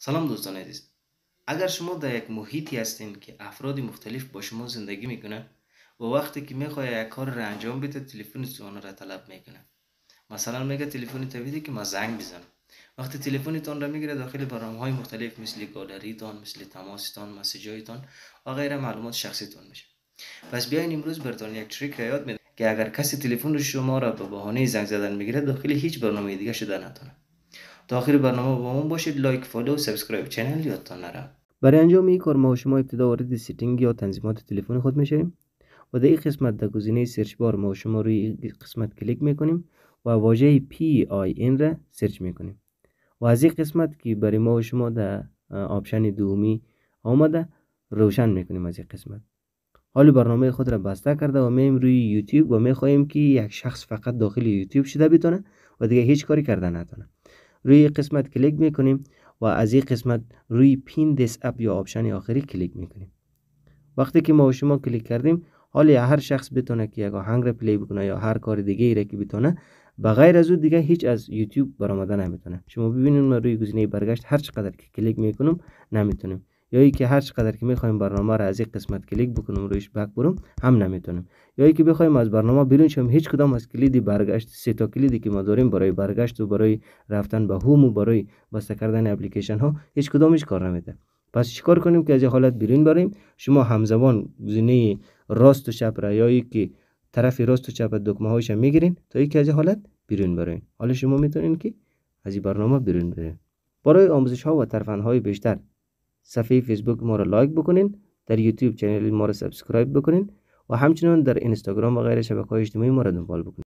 سلام دوستان عزیز اگر شما در یک محیطی هستین که افراد مختلف با شما زندگی میکنن و وقتی که میخوای یک کار را انجام بده تلفن شما را طلب میکنه مثلا میگه تلفن تو که ما زنگ بزنم وقتی تلفنتان را میگیره داخل برنامه های مختلف مثل گالریتان مثل های مسیجایتان و غیره معلومات شخصی شخصیتان میشه پس بیاین امروز برتون یک تریک را یاد میدم که اگر کسی تلفن شما را به بهانه زنگ زدن میگیره داخل هیچ برنامه دیگه شده نتونه تا آخر برنامه با ما باشید لایک فالو و سابسکرایب چنل یادتان نره برای انجام این کار ما و شما ابتدا وارد سیتینگ یا تنظیمات تلفن خود میشیم و در این قسمت در گزینه سرچ بار ما و شما روی قسمت کلیک میکنیم و واژه PIN را سرچ میکنیم و از این قسمت که برای ما و شما در آپشن دومی آمده روشن میکنیم از این قسمت حال برنامه خود را بسته کرده و میم روی یوتیوب و میخواهیم که یک شخص فقط داخل یوتیوب شده بتونه و دیگه هیچ کاری کرده نتونه روی قسمت کلیک میکنیم و از این قسمت روی پین دس اپ یا آپشن آخری کلیک میکنیم وقتی که ما و شما کلیک کردیم حالی هر شخص بتونه که یک آهنگ را پلی بکنه یا هر کار دیگه ای را که بتونه بغیر از او دیگه هیچ از یوتیوب برآمده نمیتونه شما ببینید ما روی گزینه برگشت هر چقدر که کلیک میکنم نمیتونیم یا ای که هر چقدر که میخوایم برنامه را از یک قسمت کلیک بکنم رویش بک بروم هم نمیتونم یا ای که بخوایم از برنامه بیرون شویم هیچ کدام از کلید برگشت سه تا کلیدی که ما داریم برای برگشت و برای رفتن به هوم و برای بسته کردن اپلیکیشن ها هیچ کدامش کار نمیده پس چیکار کنیم که از این حالت بیرون بریم شما همزمان گزینه راست و چپ را یا ای که طرف راست و چپ دکمه هایش میگیرین تا که از حالت بیرون برین حالا شما میتونین که از این برنامه بیرون برین برای آموزش ها و ترفند های بیشتر صفحه فیسبوک ما را لایک بکنین در یوتیوب چنل ما را سابسکرایب بکنین و همچنین در اینستاگرام و غیر شبکه های اجتماعی ما رو دنبال بکنید